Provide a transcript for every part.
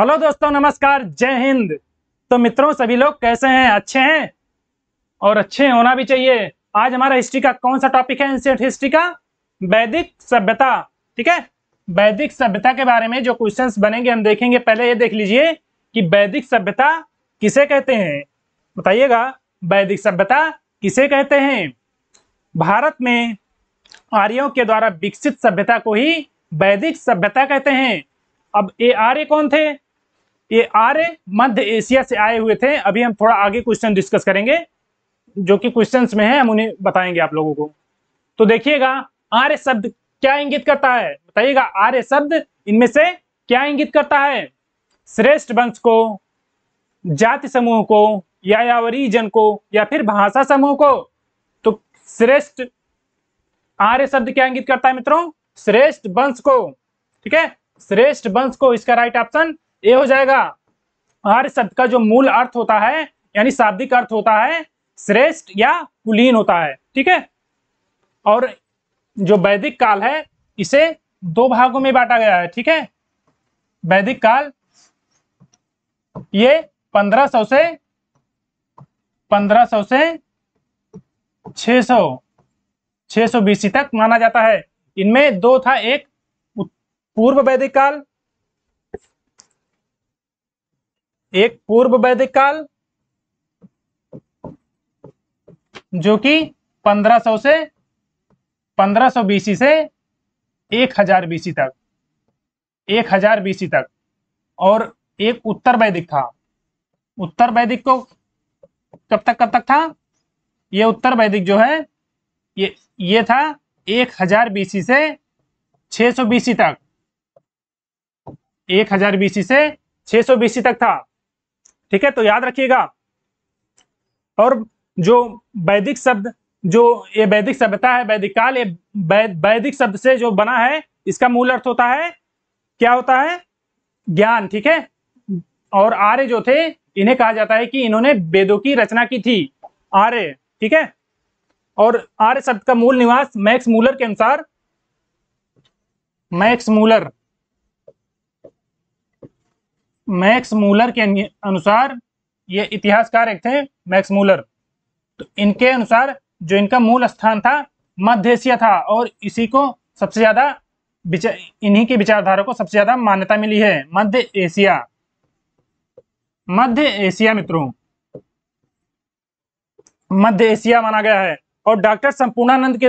hello दोस्तों नमस्कार जय हिंद तो मित्रों सभी लोग कैसे हैं अच्छे हैं और अच्छे होना भी चाहिए आज हमारा हिस्ट्री का कौन सा टॉपिक है एंशियंट हिस्ट्री का वैदिक सभ्यता ठीक है वैदिक सभ्यता के बारे में जो क्वेश्चंस बनेंगे हम देखेंगे पहले ये देख लीजिए कि वैदिक सभ्यता किसे कहते हैं बताइएगा वैदिक सभ्यता किसे कहते हैं भारत में आर्यों के द्वारा विकसित सभ्यता को ही वैदिक सभ्यता कहते हैं अब ये आर्य कौन थे ये आर्य मध्य एशिया से आए हुए थे अभी हम थोड़ा आगे क्वेश्चन डिस्कस करेंगे जो कि क्वेश्चंस में है हम उन्हें बताएंगे आप लोगों को तो देखिएगा आर्य शब्द क्या इंगित करता है बताइएगा आर्य शब्द इनमें से क्या इंगित करता है श्रेष्ठ वंश को जाति समूह को यायावरी जन को या फिर भाषा समूह को तो श्रेष्ठ आर्य शब्द क्या इंगित करता है मित्रों श्रेष्ठ वंश को ठीक है श्रेष्ठ वंश को इसका राइट ऑप्शन ए हो जाएगा हर शब्द का जो मूल अर्थ होता है यानी शाब्दिक अर्थ होता है श्रेष्ठ या कुलीन होता है ठीक है और जो वैदिक काल है इसे दो भागों में बांटा गया है ठीक है वैदिक काल ये 1500 से 1500 से 600 600 बीसी तक माना जाता है इनमें दो था एक पूर्व वैदिक काल एक पूर्व वैदिक काल जो कि 1500 से 1500 बीसी से 1000 बीसी तक 1000 बीसी तक और एक उत्तर वैदिक था उत्तर वैदिक को कब तक कब तक था ये उत्तर वैदिक जो है ये ये था 1000 बीसी से 600 बीसी तक 1000 बीसी से 600 बीसी तक था ठीक है तो याद रखिएगा और जो वैदिक शब्द जो ये वैदिक सभ्यता है वैदिक काल ये वैदिक शब्द से जो बना है इसका मूल अर्थ होता है क्या होता है ज्ञान ठीक है और आर्य जो थे इन्हें कहा जाता है कि इन्होंने वेदों की रचना की थी आर्य ठीक है और आर्य शब्द का मूल निवास मैक्स मूलर के अनुसार मैक्स मूलर मैक्स मूलर के अनुसार ये इतिहासकार एक थे मैक्स मूलर तो इनके अनुसार जो इनका मूल स्थान था मध्य एशिया था और इसी को सबसे ज्यादा इन्हीं के विचारधारा को सबसे ज्यादा मान्यता मिली है मध्य एशिया मध्य एशिया मित्रों मध्य एशिया माना गया है और डॉक्टर संपूर्णानंद के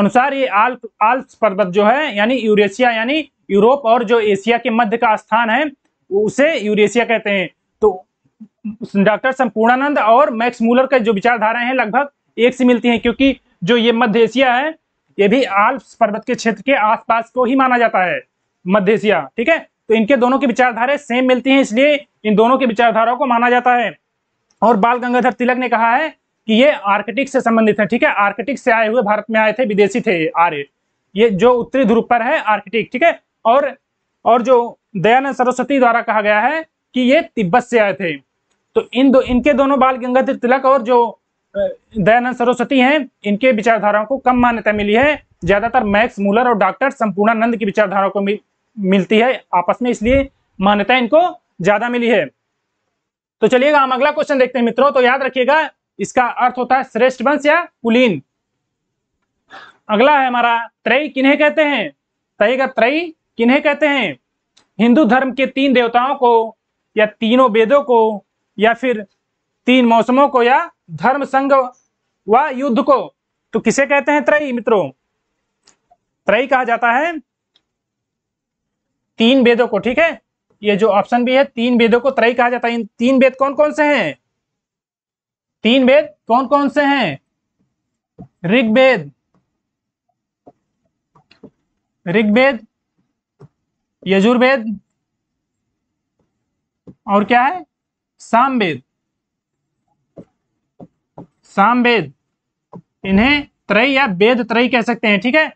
अनुसार ये आल्प आल्प्स पर्वत जो है यानी यूरेशिया यानी यूरोप और जो एशिया के मध्य का स्थान है उसे यूरेशिया कहते हैं तो डॉक्टर संपूर्णानंद और मैक्स मूलर के जो विचारधाराएं हैं लगभग एक सी मिलती हैं क्योंकि जो ये मध्य एशिया है ये भी आल्प्स पर्वत के क्षेत्र के आसपास को ही माना जाता है मध्य एशिया ठीक है तो इनके दोनों की विचारधाराएं सेम मिलती हैं इसलिए इन दोनों की विचारधाराओं को माना जाता है और बाल गंगाधर तिलक ने कहा है कि ये आर्कटिक से संबंधित है ठीक है आर्कटिक से आए हुए भारत में आए थे विदेशी थे आर्य ये जो उत्तरी ध्रुव पर है आर्कटिक ठीक है और और जो दयानंद सरस्वती द्वारा कहा गया है कि ये तिब्बत से आए थे तो इन दो इनके दोनों बाल गंगाधर तिलक और जो दयानंद सरस्वती हैं इनके विचारधाराओं को कम मान्यता मिली है ज्यादातर मैक्स मूलर और डॉक्टर संपूर्णानंद की विचारधारा को मिल, मिलती है आपस में इसलिए मान्यता इनको ज्यादा मिली है तो चलिएगा हम अगला क्वेश्चन देखते हैं मित्रों तो याद रखिएगा इसका अर्थ होता है श्रेष्ठ वंश या कुलीन अगला है हमारा त्रय किन्हें कहते हैं तय का त्रय किन्हें कहते हैं हिंदू धर्म के तीन देवताओं को या तीनों वेदों को या फिर तीन मौसमों को या धर्म संघ व युद्ध को तो किसे कहते हैं त्रय मित्रों त्रय कहा जाता है तीन वेदों को ठीक है ये जो ऑप्शन भी है तीन वेदों को त्रय कहा जाता है इन तीन वेद कौन कौन से हैं तीन वेद कौन कौन से हैं ऋग्वेद ऋग्वेद यजुर्वेद और क्या है सामवेद सामवेद इन्हें त्रय या वेद त्रय कह सकते हैं ठीक है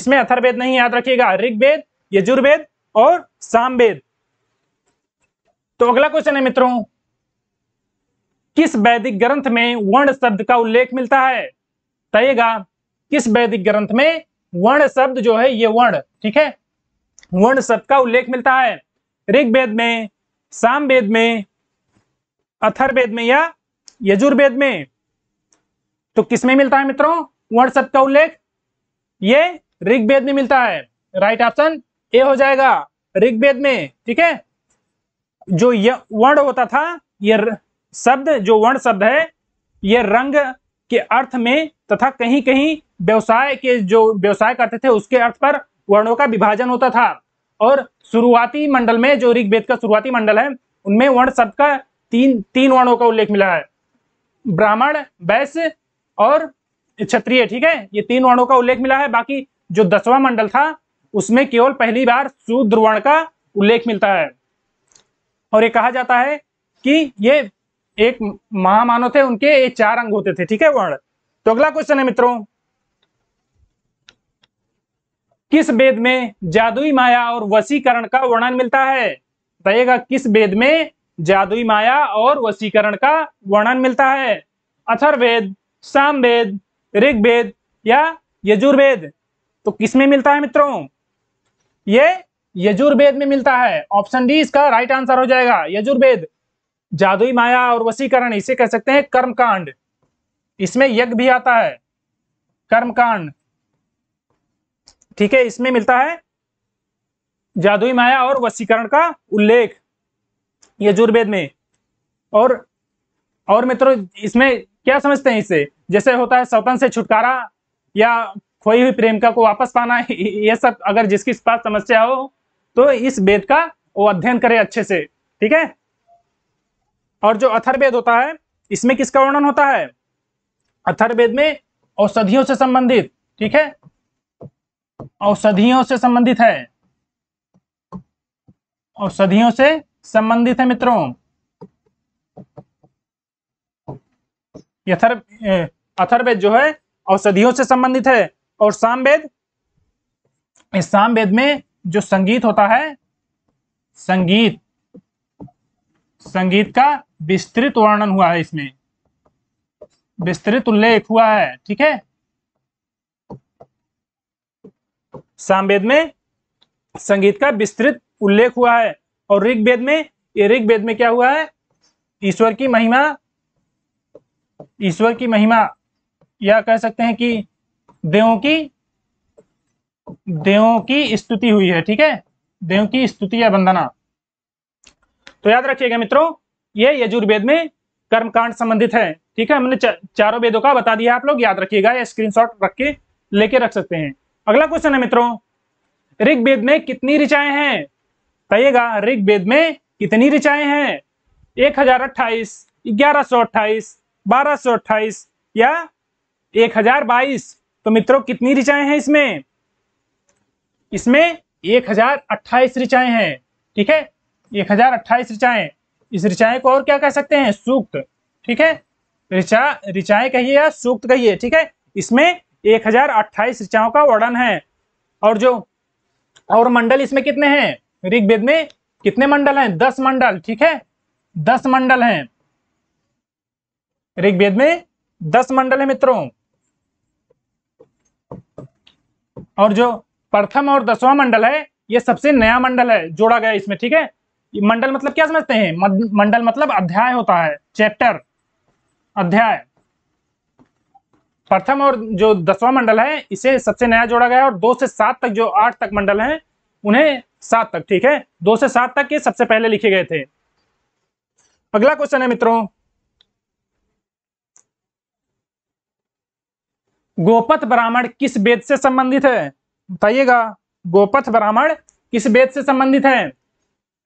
इसमें अथर्वेद नहीं याद रखिएगा ऋग्वेद यजुर्वेद और सामवेद तो अगला क्वेश्चन है मित्रों किस वैदिक ग्रंथ में वर्ण शब्द का उल्लेख मिलता है तयेगा किस वैदिक ग्रंथ में वर्ण शब्द जो है ये वर्ण ठीक है वर्ण शब्द का उल्लेख मिलता है ऋग्वेद में सामवेद में अथर्वेद में या यजुर्वेद में तो किसमें मिलता है मित्रों वर्ण शब्द का उल्लेख ये ऋग्वेद में मिलता है राइट ऑप्शन ए हो जाएगा ऋग्वेद में ठीक है जो वर्ण होता था ये शब्द जो वर्ण शब्द है ये रंग के अर्थ में तथा कहीं कहीं व्यवसाय के जो व्यवसाय करते थे उसके अर्थ पर वर्णों का विभाजन होता था और शुरुआती मंडल में जो ऋग्वेद का शुरुआती मंडल है उनमें वर्ण शब्द का तीन तीन वर्णों का उल्लेख मिला है ब्राह्मण वैश्य और क्षत्रिय ठीक है ये तीन वर्णों का उल्लेख मिला है बाकी जो दसवां मंडल था उसमें केवल पहली बार शूद्र वर्ण का उल्लेख मिलता है और ये कहा जाता है कि ये एक महामानव थे उनके ये चार अंग होते थे ठीक है वर्ण तो अगला क्वेश्चन है मित्रों किस वेद में जादुई माया और वसीकरण का वर्णन मिलता है बताइएगा किस वेद में जादुई माया और वसीकरण का वर्णन मिलता है अथर्वेद सामवेद ऋग्वेद या यजुर्वेद तो किस में मिलता है मित्रों ये यजुर्वेद में मिलता है ऑप्शन डी इसका राइट आंसर हो जाएगा यजुर्वेद जादुई माया और वसीकरण इसे कह सकते हैं कर्मकांड इसमें यज्ञ भी आता है कर्मकांड ठीक है इसमें मिलता है जादुई माया और वसीकरण का उल्लेख यजुर्वेद में और और मित्रों इसमें क्या समझते हैं इसे जैसे होता है सौतन से छुटकारा या खोई हुई प्रेमिका को वापस पाना ये सब अगर जिसकी पास समस्या हो तो इस वेद का वो अध्ययन करे अच्छे से ठीक है और जो अथर्वेद होता है इसमें किसका वर्णन होता है अथर्वेद में औषधियों से संबंधित ठीक है औषधियों से संबंधित है औषधियों से संबंधित है मित्रों यथर अथर्वेद जो है औषधियों से संबंधित है और सामवेद इस सामवेद में जो संगीत होता है संगीत संगीत का विस्तृत वर्णन हुआ है इसमें विस्तृत उल्लेख हुआ है ठीक है सामवेद में संगीत का विस्तृत उल्लेख हुआ है और ऋग्वेद में ऋग्वेद में क्या हुआ है ईश्वर की महिमा ईश्वर की महिमा या कह सकते हैं कि देवों की देवों की स्तुति हुई है ठीक है देवों की स्तुति या वंदना तो याद रखिएगा मित्रों ये यजुर्वेद में कर्मकांड संबंधित है ठीक है हमने चारों वेदों का बता दिया आप लोग याद रखिएगा या स्क्रीनशॉट रख के लेके रख सकते हैं अगला क्वेश्चन है मित्रों ऋग्वेद में कितनी ऋचाएं हैं कहिएगा ऋग्वेद में कितनी ऋचाएं हैं एक हजार अट्ठाईस ग्यारह सौ अट्ठाईस बारह सौ अट्ठाईस या एक हजार बाईस तो मित्रों कितनी ऋचाएं हैं इसमें इसमें एक हजार अट्ठाईस ऋचाएं हैं ठीक है एक हजार अट्ठाईस ऋचाएं इस ऋचाएं को और क्या कह सकते हैं सूक्त ठीक है ऋचा ऋचाएं कहिए या सूक्त कहिए ठीक है इसमें एक हजार अट्ठाईस ऋचाओं का वर्णन है और जो और मंडल इसमें कितने हैं ऋग्वेद में कितने मंडल हैं दस मंडल ठीक है दस मंडल हैं ऋग्वेद में दस मंडल है मित्रों और जो प्रथम और दसवां मंडल है ये सबसे नया मंडल है जोड़ा गया इसमें ठीक है मंडल मतलब क्या समझते हैं मंडल मतलब अध्याय होता है चैप्टर अध्याय प्रथम और जो दसवां मंडल है इसे सबसे नया जोड़ा गया है और दो से सात तक जो आठ तक मंडल है उन्हें सात तक ठीक है दो से सात तक ये सबसे पहले लिखे गए थे अगला क्वेश्चन है मित्रों गोपथ ब्राह्मण किस वेद से संबंधित है बताइएगा गोपथ ब्राह्मण किस वेद से संबंधित है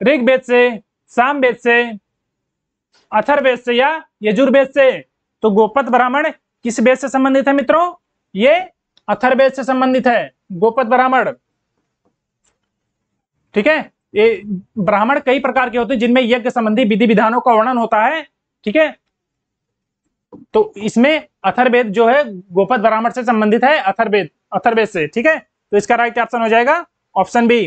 ऋग वेद से साम वेद से अथर्वेद से या यजुर्वेद से तो गोपथ ब्राह्मण किस वेद से संबंधित है मित्रों ये अथर्वेद से संबंधित है गोपत ब्राह्मण ठीक है ये ब्राह्मण कई प्रकार के होते हैं जिनमें यज्ञ संबंधी विधि विधानों का वर्णन होता है ठीक है तो इसमें अथर्वेद जो है गोपत ब्राह्मण से संबंधित है अथर्वेद अथर्वेद से ठीक है तो इसका राइट ऑप्शन हो जाएगा ऑप्शन बी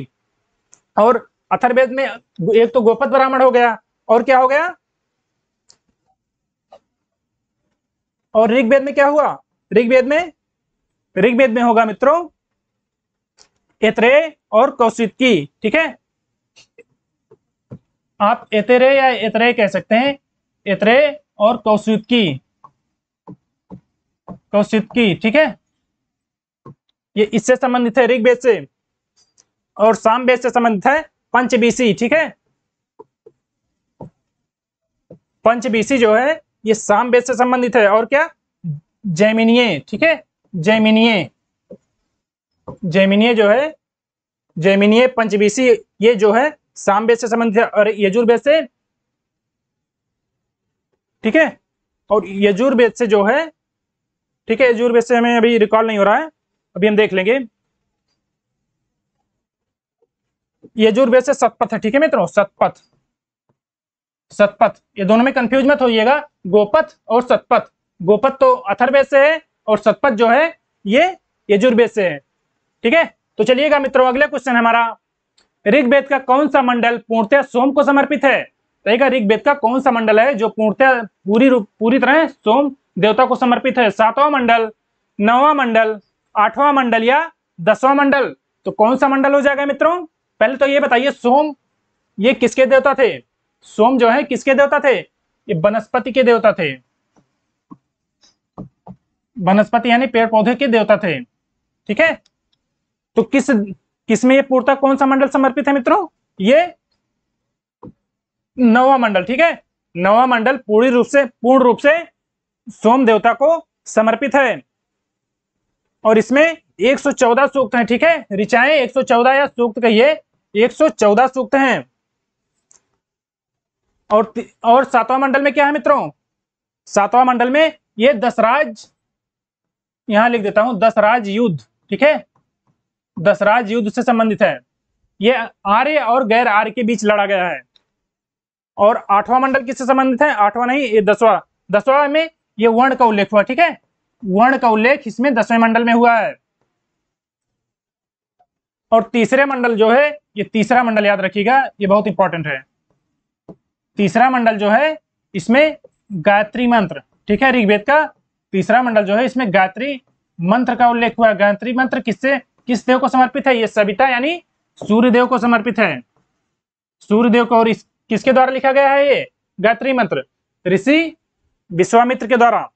और अथर्वेद में एक तो गोपत ब्राह्मण हो गया और क्या हो गया और ऋग्वेद में क्या हुआ ऋग्वेद में ऋग्वेद में होगा मित्रों एतरे और कौशित की ठीक है आप एतरे या एतरे कह सकते हैं एतरे और कौशित की कौशित की ठीक है ये इससे संबंधित है ऋग्वेद से और साम वेद से संबंधित है पंचबीसी ठीक है पंचबीसी जो है ये साम बेस से संबंधित है और क्या जैमिनिये ठीक है जैमिनिये जैमिनिये जो है जैमिनिये पंचबीसी ये जो है साम बेस से संबंधित है और यजुर्वेद से ठीक है और यजुर्वेद से जो है ठीक है यजुर्वेद से हमें अभी रिकॉल नहीं हो रहा है अभी हम देख लेंगे यजुर्वेद से सतपथ है ठीक है मित्रों सतपथ सतपथ ये दोनों में कंफ्यूज मत होइएगा गोपथ और सतपथ गोपथ तो अथर्वेद से है और सतपथ जो है ये यजुर्वेद से है ठीक है तो चलिएगा मित्रों अगला क्वेश्चन हमारा ऋग्वेद का कौन सा मंडल पूर्णतया सोम को समर्पित है ऋग्वेद का कौन सा मंडल है जो पूर्णतया पूरी रूप पूरी तरह सोम देवता को समर्पित है सातवां मंडल नौवां मंडल आठवां मंडल या दसवां मंडल तो कौन सा मंडल हो जाएगा मित्रों पहले तो ये बताइए सोम ये किसके देवता थे सोम जो है किसके देवता थे ये वनस्पति के देवता थे वनस्पति यानी पेड़ पौधे के देवता थे ठीक है तो किस किस में ये पूर्ता कौन सा मंडल समर्पित है मित्रों ये नवा मंडल ठीक है नवा मंडल पूरी रूप से पूर्ण रूप से सोम देवता को समर्पित है और इसमें 114 सूक्त हैं ठीक है ऋचाएं 114 या सूक्त कहिए 114 सूक्त हैं और और सातवां मंडल में क्या है मित्रों सातवां मंडल में ये दसराज यहां लिख देता हूं दसराज युद्ध ठीक है दसराज युद्ध से संबंधित है ये आर्य और गैर आर्य के बीच लड़ा गया है और आठवां मंडल किससे संबंधित है आठवां नहीं ये दसवां दसवां में ये वर्ण का उल्लेख हुआ ठीक है वर्ण का उल्लेख इसमें दसवें मंडल में हुआ है और तीसरे मंडल जो है ये तीसरा मंडल याद रखिएगा ये बहुत इंपॉर्टेंट है तीसरा मंडल जो है इसमें गायत्री मंत्र ठीक है ऋग्वेद का तीसरा मंडल जो है इसमें गायत्री मंत्र का उल्लेख हुआ गायत्री मंत्र किससे किस देव को समर्पित है ये सविता यानी सूर्यदेव को समर्पित है सूर्यदेव को और इस किसके द्वारा लिखा गया है ये गायत्री मंत्र ऋषि विश्वामित्र के द्वारा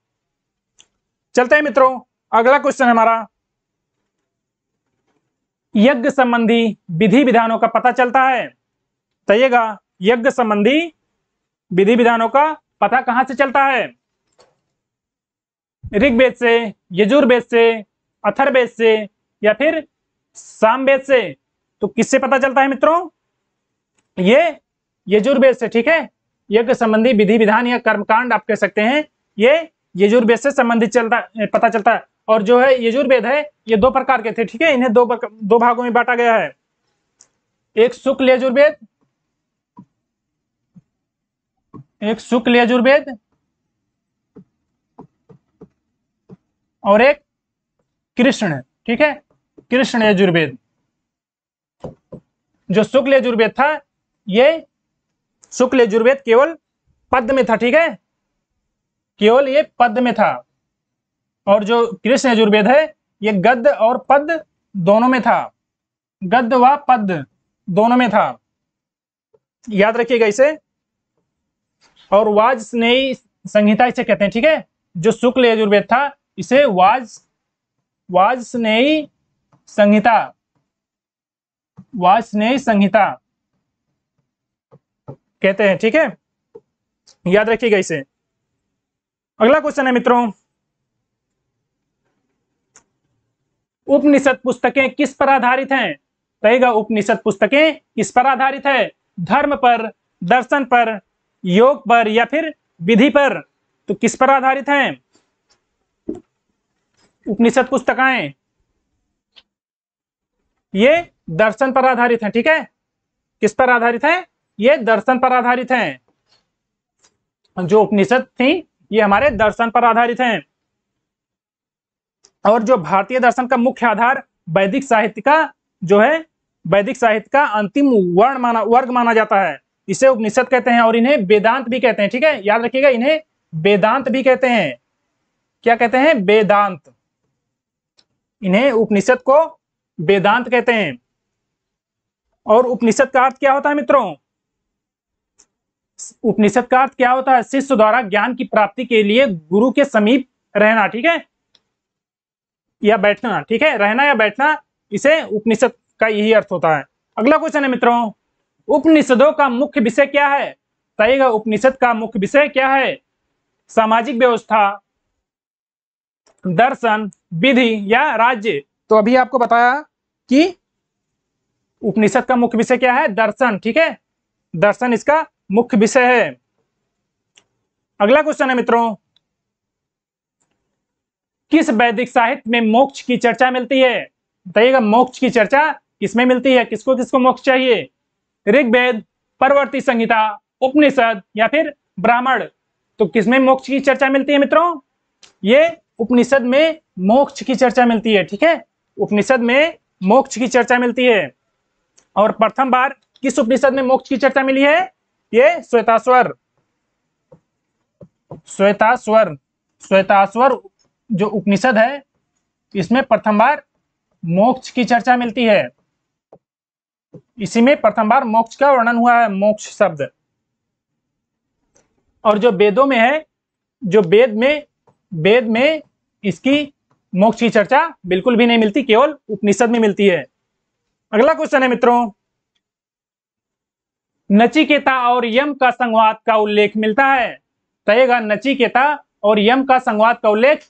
चलते हैं मित्रों अगला क्वेश्चन हमारा यज्ञ संबंधी विधि विधानों का पता चलता है तयेगा यज्ञ संबंधी विधि विधानों का पता कहां से चलता है ऋग्वेद से यजुर्वेद से अथर्वेद से या फिर सामवेद से तो किससे पता चलता है मित्रों ये यजुर्वेद से ठीक है यज्ञ संबंधी विधि विधान या कर्मकांड आप कह सकते हैं ये यजुर्वेद से संबंधित चलता पता चलता है और जो है यजुर्वेद है ये दो प्रकार के थे ठीक है इन्हें दो दो भागों में बांटा गया है एक शुक्ल यजुर्वेद एक शुक्ल यजुर्वेद और एक कृष्ण ठीक है कृष्ण यजुर्वेद जो शुक्ल यजुर्वेद था ये शुक्ल यजुर्वेद केवल पद में था ठीक है केवल ये पद में था और जो कृष्ण यजुर्वेद है ये गद्य और पद दोनों में था गद्य व पद दोनों में था याद रखिएगा इसे और वाज स्नेही संहिता इसे कहते हैं ठीक है जो शुक्ल यजुर्वेद था इसे वाज वाज स्नेही संहिता स्नेही संहिता कहते हैं ठीक है याद रखिएगा इसे अगला क्वेश्चन है मित्रों उपनिषद पुस्तकें किस पर आधारित हैं कहेगा उपनिषद पुस्तकें किस पर आधारित है धर्म पर दर्शन पर योग पर या फिर विधि पर तो किस पर आधारित हैं उपनिषद पुस्तकाएं ये दर्शन पर आधारित हैं ठीक है किस पर आधारित हैं ये दर्शन पर आधारित हैं जो उपनिषद थी ये हमारे दर्शन पर आधारित हैं और जो भारतीय दर्शन का मुख्य आधार वैदिक साहित्य का जो है वैदिक साहित्य का अंतिम वर्ण माना वर्ग माना जाता है इसे उपनिषद कहते हैं और इन्हें वेदांत भी कहते हैं ठीक है याद रखिएगा इन्हें वेदांत भी कहते हैं क्या कहते हैं वेदांत इन्हें उपनिषद को वेदांत कहते हैं और उपनिषद का अर्थ क्या होता है मित्रों उपनिषद का अर्थ क्या होता है शिष्य द्वारा ज्ञान की प्राप्ति के लिए गुरु के समीप रहना ठीक है या बैठना ठीक है रहना या बैठना इसे उपनिषद का यही अर्थ होता है अगला क्वेश्चन है मित्रों उपनिषदों का मुख्य विषय क्या है बताइएगा उपनिषद का मुख्य विषय क्या है सामाजिक व्यवस्था दर्शन विधि या राज्य तो अभी आपको बताया कि उपनिषद का मुख्य विषय क्या है दर्शन ठीक है दर्शन इसका मुख्य विषय है अगला क्वेश्चन है मित्रों किस वैदिक साहित्य में मोक्ष की चर्चा मिलती है बताइएगा मोक्ष की चर्चा किसमें मिलती है किसको किसको मोक्ष चाहिए ऋग्वेद परवर्ती संहिता उपनिषद या फिर ब्राह्मण तो किसमें मोक्ष की चर्चा मिलती है मित्रों ये उपनिषद में मोक्ष की चर्चा मिलती है ठीक है उपनिषद में मोक्ष की चर्चा मिलती है और प्रथम बार किस उपनिषद में मोक्ष की चर्चा मिली है ये श्वेतास्वर श्वेतास्वर श्वेतास्वर जो उपनिषद है इसमें प्रथम बार मोक्ष की चर्चा मिलती है इसी में प्रथम बार मोक्ष का वर्णन हुआ है मोक्ष शब्द और जो वेदों में है जो वेद में वेद में इसकी मोक्ष की चर्चा बिल्कुल भी नहीं मिलती केवल उपनिषद में मिलती है अगला क्वेश्चन है मित्रों नचिकेता और यम का संवाद का उल्लेख मिलता है कहेगा नचिकेता और यम का संवाद का उल्लेख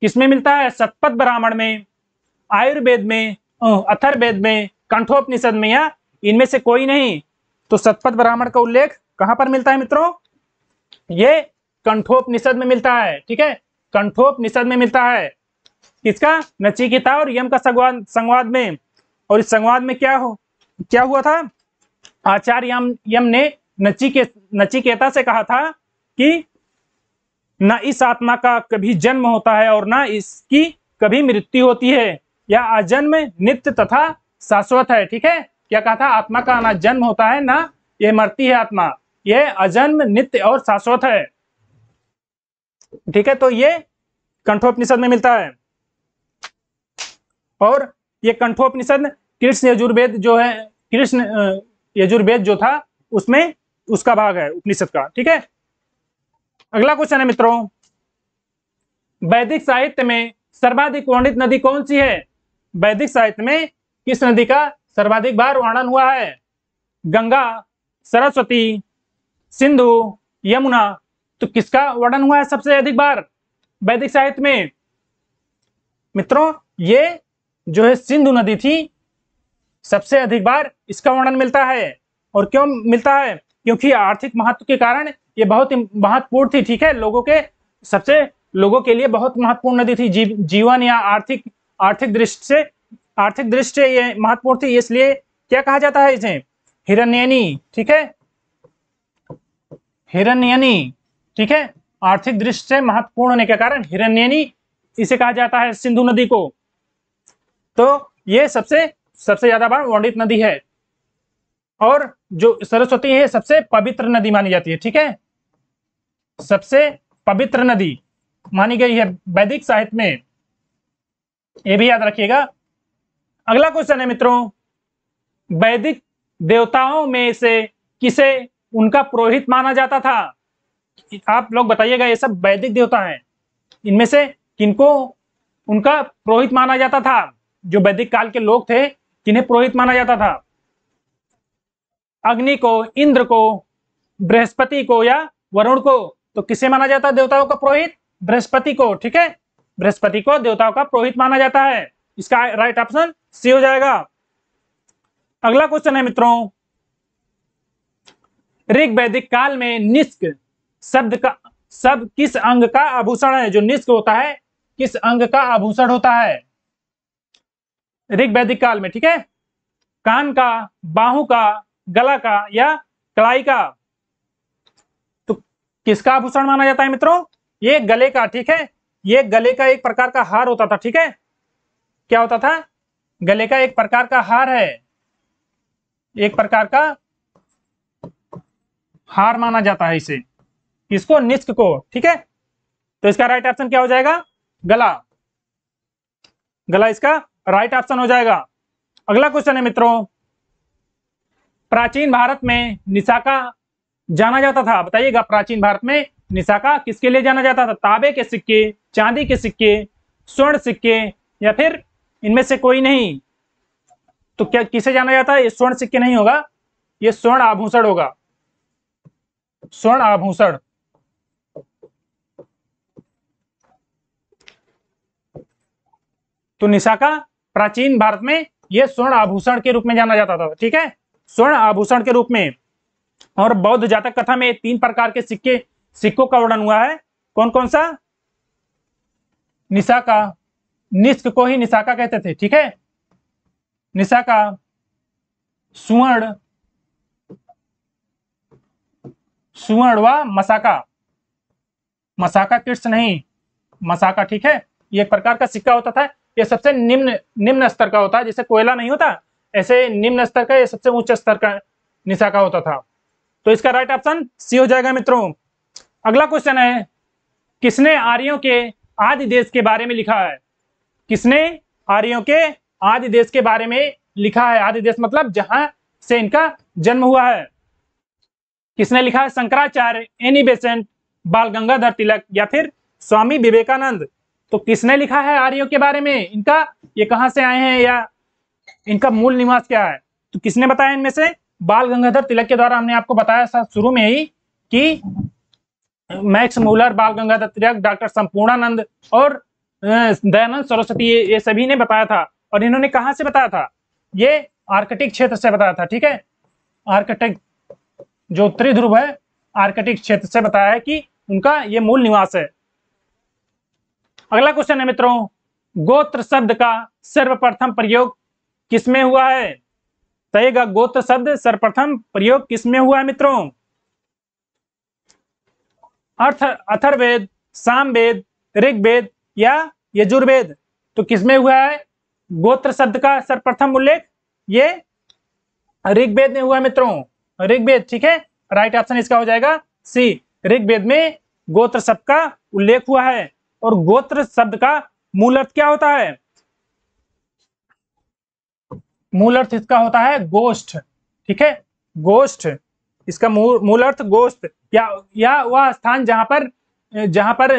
किसमें मिलता है सतपथ ब्राह्मण में आयुर्वेद में अथर्वेद में कंठोपनिषद में या इनमें से कोई नहीं तो सतपथ ब्राह्मण का उल्लेख कहां पर मिलता है मित्रों ये कंठोपनिषद में मिलता है ठीक है कंठोपनिषद में मिलता है किसका नचिकिता और यम का संवाद संवाद में और इस संवाद में क्या हो क्या हुआ था आचार्य यम यम ने नचिके नचिकेता से कहा था कि न इस आत्मा का कभी जन्म होता है और ना इसकी कभी मृत्यु होती है यह अजन्म नित्य तथा शाश्वत है ठीक है क्या कहा था आत्मा का ना जन्म होता है ना ये मरती है आत्मा ये अजन्म नित्य और शाश्वत है ठीक है तो ये कंठोपनिषद में मिलता है और ये कंठोपनिषद कृष्ण यजुर्वेद जो है कृष्ण यजुर्वेद जो था उसमें उसका भाग है उपनिषद का ठीक है अगला क्वेश्चन है मित्रों वैदिक साहित्य में सर्वाधिक वर्णित नदी कौन सी है वैदिक साहित्य में किस नदी का सर्वाधिक बार वर्णन हुआ है गंगा सरस्वती सिंधु यमुना तो किसका वर्णन हुआ है सबसे अधिक बार वैदिक साहित्य में मित्रों ये जो है सिंधु नदी थी सबसे अधिक बार इसका वर्णन मिलता है और क्यों मिलता है क्योंकि आर्थिक महत्व के कारण ये बहुत महत्वपूर्ण थी ठीक है लोगों के सबसे लोगों के लिए बहुत महत्वपूर्ण नदी थी जी, जीवन या आर्थिक आर्थिक दृष्टि से आर्थिक दृष्टि ये महत्वपूर्ण थी इसलिए क्या कहा जाता है इसे हिरण्यनी ठीक है हिरण्यनी ठीक है आर्थिक दृष्टि से महत्वपूर्ण होने के कारण हिरण्यनी इसे कहा जाता है सिंधु नदी को तो ये सबसे सबसे ज्यादा बार वर्णित नदी है और जो सरस्वती है सबसे पवित्र नदी मानी जाती है ठीक है सबसे पवित्र नदी मानी गई है वैदिक साहित्य में ये भी याद रखिएगा अगला क्वेश्चन है मित्रों वैदिक देवताओं में से किसे उनका पुरोहित माना जाता था आप लोग बताइएगा ये सब वैदिक देवता हैं इनमें से किनको उनका पुरोहित माना जाता था जो वैदिक काल के लोग थे किन्हें पुरोहित माना जाता था अग्नि को इंद्र को बृहस्पति को या वरुण को तो किसे माना जाता है देवताओं का पुरोहित बृहस्पति को ठीक है बृहस्पति को देवताओं का पुरोहित माना जाता है इसका राइट ऑप्शन सी हो जाएगा अगला क्वेश्चन है मित्रों ऋग वैदिक काल में निष्क शब्द का शब्द किस अंग का आभूषण है जो निष्क होता है किस अंग का आभूषण होता है ऋग वैदिक काल में ठीक है कान का बाहु का गला का या कलाई का तो किसका आभूषण माना जाता है मित्रों ये गले का ठीक है ये गले का एक प्रकार का हार होता था ठीक है क्या होता था गले का एक प्रकार का हार है एक प्रकार का हार माना जाता है इसे इसको निष्क को ठीक है तो इसका राइट ऑप्शन क्या हो जाएगा गला गला इसका राइट ऑप्शन हो जाएगा अगला क्वेश्चन है मित्रों प्राचीन भारत में निशाका जाना जाता था बताइएगा प्राचीन भारत में निशाका किसके लिए जाना जाता था ताबे के सिक्के चांदी के सिक्के स्वर्ण सिक्के या फिर इनमें से कोई नहीं तो क्या किसे जाना जाता है ये स्वर्ण सिक्के नहीं होगा ये स्वर्ण आभूषण होगा स्वर्ण आभूषण तो निशा का प्राचीन भारत में यह स्वर्ण आभूषण के रूप में जाना जाता था ठीक है स्वर्ण आभूषण के रूप में और बौद्ध जातक कथा में तीन प्रकार के सिक्के सिक्कों का वर्णन हुआ है कौन कौन सा निशा का निष्क को ही निशाका कहते थे ठीक है निशाका सुवर्ण सुवर्ण व मसाका मसाका किट्स नहीं मसाका ठीक है ये एक प्रकार का सिक्का होता था ये सबसे निम्न निम्न स्तर का होता है जैसे कोयला नहीं होता ऐसे निम्न स्तर का ये सबसे उच्च स्तर का निशाका होता था तो इसका राइट ऑप्शन सी हो जाएगा मित्रों अगला क्वेश्चन है किसने आर्यों के आदि देश के बारे में लिखा है किसने आर्यों के आदि देश के बारे में लिखा है आदि देश मतलब जहां से इनका जन्म हुआ है किसने लिखा है शंकराचार्य एनी बेसेंट बाल गंगाधर तिलक या फिर स्वामी विवेकानंद तो किसने लिखा है आर्यों के बारे में इनका ये कहाँ से आए हैं या इनका मूल निवास क्या है तो किसने बताया इनमें से बाल गंगाधर तिलक के द्वारा हमने आपको बताया था शुरू में ही कि मैक्स मूलर बाल गंगाधर तिलक डॉक्टर संपूर्णानंद और दयानंद सरस्वती ये, ये सभी ने बताया था और इन्होंने कहा से बताया था ये आर्कटिक क्षेत्र से बताया था ठीक है आर्कटिक जो उत्तरी ध्रुव है आर्कटिक क्षेत्र से बताया है कि उनका ये मूल निवास है अगला क्वेश्चन है मित्रों गोत्र शब्द का सर्वप्रथम प्रयोग किसमें हुआ है तयेगा गोत्र शब्द सर्वप्रथम प्रयोग किसमें हुआ है मित्रों अर्थ अथर्वेद सामवेद ऋग्वेद या यजुर्वेद तो किसमें हुआ है गोत्र शब्द का सर्वप्रथम उल्लेख ये ऋग्वेद में हुआ मित्रों ऋग्वेद ठीक है राइट ऑप्शन इसका हो जाएगा सी ऋग्वेद में गोत्र शब्द का उल्लेख हुआ है और गोत्र शब्द का मूल अर्थ क्या होता है मूल अर्थ इसका होता है गोष्ठ ठीक है गोष्ठ इसका मूल अर्थ गोष्ठ या या वह स्थान जहां पर जहां पर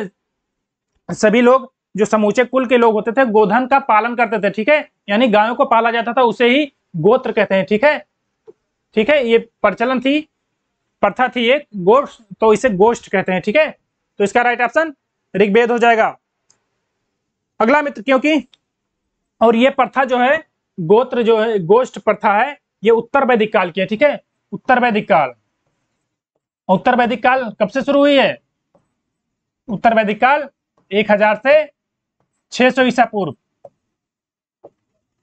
सभी लोग जो समूचे कुल के लोग होते थे गोधन का पालन करते थे ठीक है यानी गायों को पाला जाता था उसे ही गोत्र कहते हैं ठीक है ठीक है ये प्रचलन थी प्रथा थी एक गोष्ठ तो इसे गोष्ठ कहते हैं ठीक है तो इसका राइट ऑप्शन ऋग्वेद हो जाएगा अगला मित्र क्योंकि और ये प्रथा जो है गोत्र जो है गोष्ठ प्रथा है ये उत्तर वैदिक काल की है ठीक है उत्तर वैदिक काल उत्तर वैदिक काल कब से शुरू हुई है उत्तर वैदिक काल एक हजार से छह सौ ईसा पूर्व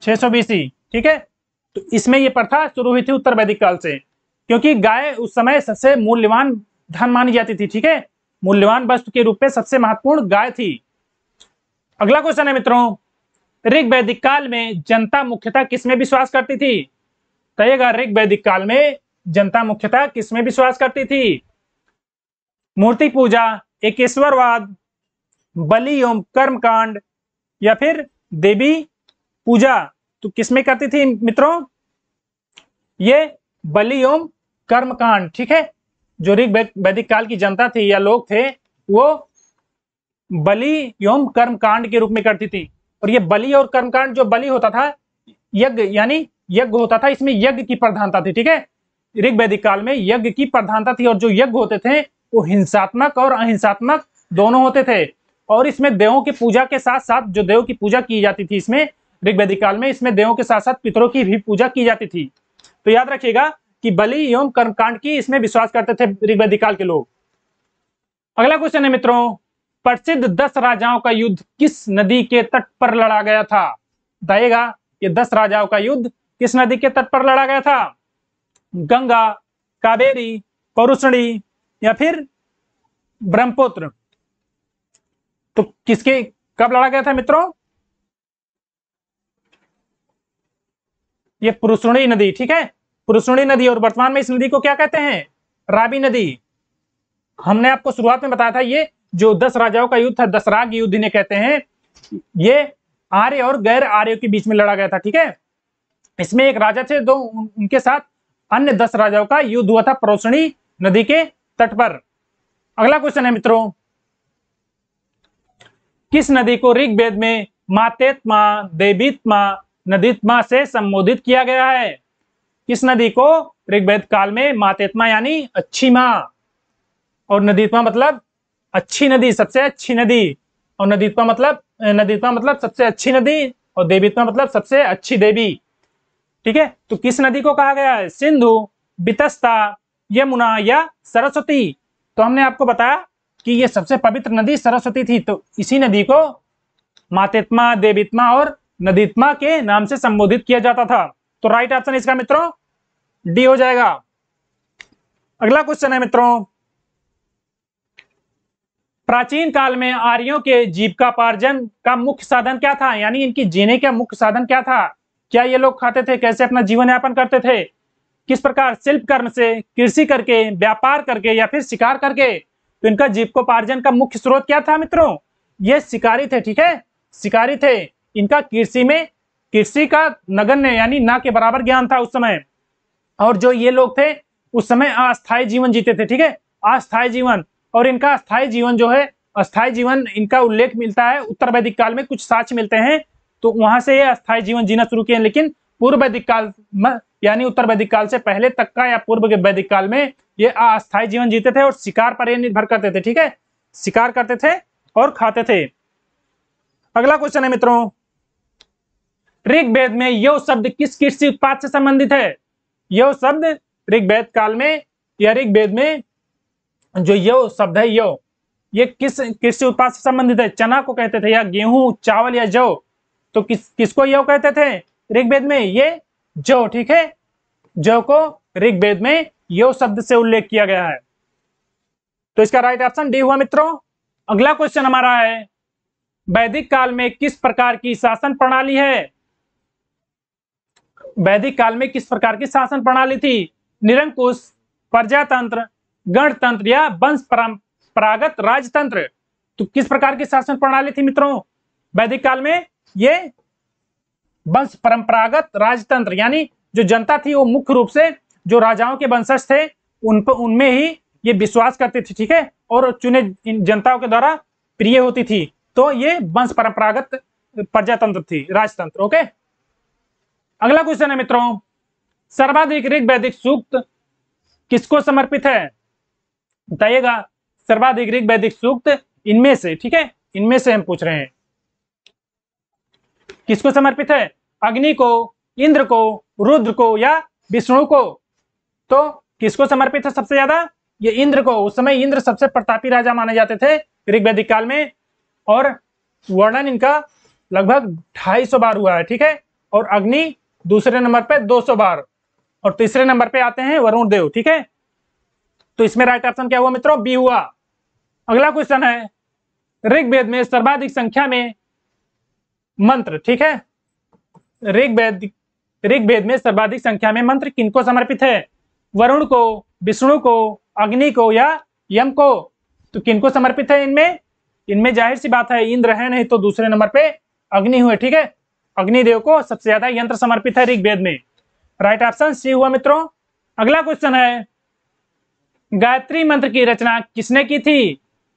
छह सौ बीसी ठीक है तो इसमें यह प्रथा शुरू हुई थी उत्तर वैदिक काल से क्योंकि गाय उस समय सबसे मूल्यवान धन मानी जाती थी ठीक है मूल्यवान वस्तु के रूप में सबसे महत्वपूर्ण गाय थी अगला क्वेश्चन है मित्रों ऋग वैदिक काल में जनता मुख्यतः किसमें विश्वास करती थी कहेगा ऋग वैदिक काल में जनता मुख्यतः किसमें विश्वास करती थी मूर्ति पूजा एक ईश्वरवाद बलि एवं कर्म कांड या फिर देवी पूजा तो किसमें करती थी मित्रों ये बलि एवं कर्म कांड ठीक है जो ऋग वैदिक काल की जनता थी या लोग थे वो बलि एवं कर्म कांड के रूप में करती थी और ये बलि और कर्म कांड जो बलि होता था यज्ञ यानी यज्ञ होता था इसमें यज्ञ की प्रधानता थी ठीक है ऋग वैदिक काल में यज्ञ की प्रधानता थी और जो यज्ञ होते थे वो हिंसात्मक और अहिंसात्मक दोनों होते थे और इसमें देवों की पूजा के साथ साथ जो देव की पूजा की जाती थी इसमें ऋग्वेदिक काल में इसमें देवों के साथ साथ पितरों की भी पूजा की जाती थी तो याद रखिएगा कि बलि एवं कर्मकांड की इसमें विश्वास करते थे ऋग्वेदिक काल के लोग अगला क्वेश्चन है मित्रों प्रसिद्ध दस राजाओं का युद्ध किस नदी के तट पर लड़ा गया था बताइएगा ये दस राजाओं का युद्ध किस नदी के तट पर लड़ा गया था गंगा कावेरी पौरुषणी या फिर ब्रह्मपुत्र किसके कब लड़ा गया था मित्रों ये पुरुषणी नदी ठीक है पुरुषणी नदी और वर्तमान में इस नदी को क्या कहते हैं राबी नदी हमने आपको शुरुआत में बताया था ये जो दस राजाओं का युद्ध था दसराग युद्ध ने कहते हैं ये आर्य और गैर आर्य के बीच में लड़ा गया था ठीक है इसमें एक राजा थे दो उनके साथ अन्य दस राजाओं का युद्ध हुआ था परोसणी नदी के तट पर अगला क्वेश्चन है मित्रों किस नदी को ऋग्वेद में मातेत्मा देवीत्मा नदीत्मा से संबोधित किया गया है किस नदी को ऋग्वेद काल में मातेत्मा यानी अच्छी माँ और नदीत्मा मतलब अच्छी नदी सबसे अच्छी नदी और नदीत्मा मतलब नदीत्मा मतलब सबसे अच्छी नदी और देवीत्मा मतलब सबसे अच्छी देवी ठीक है तो किस नदी को कहा गया है सिंधु बितस्ता यमुना या सरस्वती तो हमने आपको बताया कि ये सबसे पवित्र नदी सरस्वती थी तो इसी नदी को मातेत्मा देवित्मा और नदीत्मा के नाम से संबोधित किया जाता था तो राइट ऑप्शन इसका मित्रों डी हो जाएगा अगला क्वेश्चन है मित्रों प्राचीन काल में आर्यों के जीविकापार्जन का मुख्य साधन क्या था यानी इनकी जीने का मुख्य साधन क्या था क्या ये लोग खाते थे कैसे अपना जीवन यापन करते थे किस प्रकार शिल्प कर्म से कृषि करके व्यापार करके या फिर शिकार करके तो इनका जीवकोपार्जन का मुख्य स्रोत क्या था मित्रों ये शिकारी थे ठीक है शिकारी थे इनका कृषि में कृषि का नगण्य यानी ना के बराबर ज्ञान था उस समय और जो ये लोग थे उस समय अस्थायी जीवन जीते थे ठीक है अस्थायी जीवन और इनका अस्थायी जीवन जो है अस्थायी जीवन इनका उल्लेख मिलता है उत्तर वैदिक काल में कुछ साक्ष मिलते हैं तो वहां से ये अस्थायी जीवन जीना शुरू किए लेकिन पूर्व वैदिक काल यानी उत्तर वैदिक काल से पहले तक का या पूर्व वैदिक काल में ये अस्थायी जीवन जीते थे और शिकार पर ये निर्भर करते थे ठीक है शिकार करते थे और खाते थे अगला क्वेश्चन है मित्रों ऋग्वेद में यो शब्द किस कृषि उत्पाद से संबंधित है यो शब्द ऋग्वेद काल में या ऋग्वेद में जो यो शब्द है यो ये किस कृषि उत्पाद से संबंधित है चना को कहते थे या गेहूं चावल या जौ तो किस किसको यो कहते थे ऋग्वेद में ये जौ ठीक है जौ को ऋग्वेद में यो शब्द से उल्लेख किया गया है तो इसका राइट ऑप्शन डी हुआ मित्रों अगला क्वेश्चन हमारा है वैदिक काल में किस प्रकार की शासन प्रणाली है वैदिक काल में किस प्रकार की शासन प्रणाली थी निरंकुश प्रजातंत्र गणतंत्र या वंश परंपरागत राजतंत्र तो किस प्रकार की शासन प्रणाली थी मित्रों वैदिक काल में ये वंश परंपरागत राजतंत्र यानी जो जनता थी वो मुख्य रूप से जो राजाओं के वंशज थे उन पर उनमें ही ये विश्वास करते थे ठीक है और चुने जनताओं के द्वारा प्रिय होती थी तो ये वंश परंपरागत प्रजातंत्र थी राजतंत्र ओके अगला क्वेश्चन है मित्रों सर्वाधिक ऋग वैदिक सूक्त किसको समर्पित है बताइएगा सर्वाधिक ऋग वैदिक सूक्त इनमें से ठीक है इनमें से हम पूछ रहे हैं किसको समर्पित है अग्नि को इंद्र को रुद्र को या विष्णु को तो किसको समर्पित है सबसे ज्यादा ये इंद्र को उस समय इंद्र सबसे प्रतापी राजा माने जाते थे ऋग्वैदिक काल में और वर्णन इनका लगभग 250 बार हुआ है ठीक है और अग्नि दूसरे नंबर पे 200 बार और तीसरे नंबर पे आते हैं वरुण देव ठीक है तो इसमें राइट ऑप्शन क्या हुआ मित्रों बी हुआ अगला क्वेश्चन है ऋग्वेद में सर्वाधिक संख्या में मंत्र ठीक है ऋग्वेद ऋग्वेद में सर्वाधिक संख्या में मंत्र किनको समर्पित है वरुण को विष्णु को अग्नि को या यम को तो किनको समर्पित है इनमें इनमें जाहिर सी बात है इंद्र है नहीं तो दूसरे नंबर पे अग्नि हुए ठीक है अग्निदेव को सबसे ज्यादा यंत्र समर्पित है ऋग्वेद में राइट ऑप्शन सी हुआ मित्रों अगला क्वेश्चन है गायत्री मंत्र की रचना किसने की थी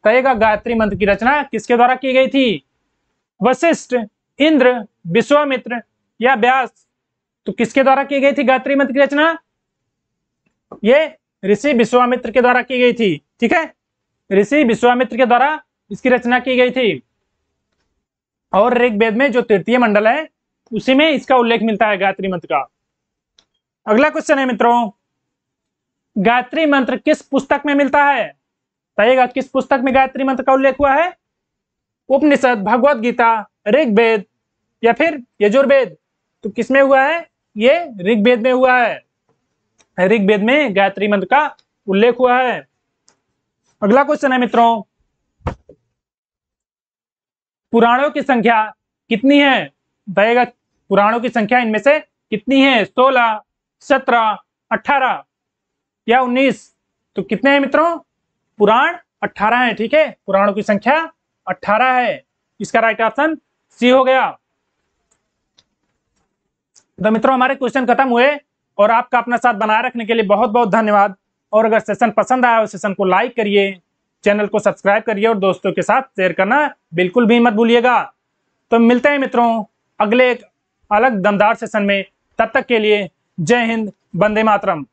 कहेगा गायत्री मंत्र की रचना किसके द्वारा की गई थी वशिष्ठ इंद्र विश्वामित्र या व्यास तो किसके द्वारा की गई थी गायत्री मंत्र की रचना ये ऋषि विश्वामित्र के द्वारा की गई थी ठीक है ऋषि विश्वामित्र के द्वारा इसकी रचना की गई थी और ऋग्वेद में जो तृतीय मंडल है उसी में इसका उल्लेख मिलता है गायत्री मंत्र का अगला क्वेश्चन है मित्रों गायत्री मंत्र किस पुस्तक में मिलता है बताइएगा किस पुस्तक में गायत्री मंत्र का उल्लेख हुआ है उपनिषद भगवत गीता ऋग्वेद या फिर यजुर्वेद तो किसमें हुआ है ये ऋग्वेद में हुआ है ऋग्वेद में गायत्री मंत्र का उल्लेख हुआ है अगला क्वेश्चन है मित्रों पुराणों की संख्या कितनी है बताइएगा पुराणों की संख्या इनमें से कितनी है सोलह सत्रह अठारह या उन्नीस तो कितने हैं मित्रों पुराण अठारह है ठीक है पुराणों की संख्या अठारह है इसका राइट ऑप्शन सी हो गया तो मित्रों हमारे क्वेश्चन खत्म हुए और आपका अपना साथ बनाए रखने के लिए बहुत बहुत धन्यवाद और अगर सेशन पसंद आया हो सेशन को लाइक करिए चैनल को सब्सक्राइब करिए और दोस्तों के साथ शेयर करना बिल्कुल भी मत भूलिएगा तो मिलते हैं मित्रों अगले एक अलग दमदार सेशन में तब तक के लिए जय हिंद बंदे मातरम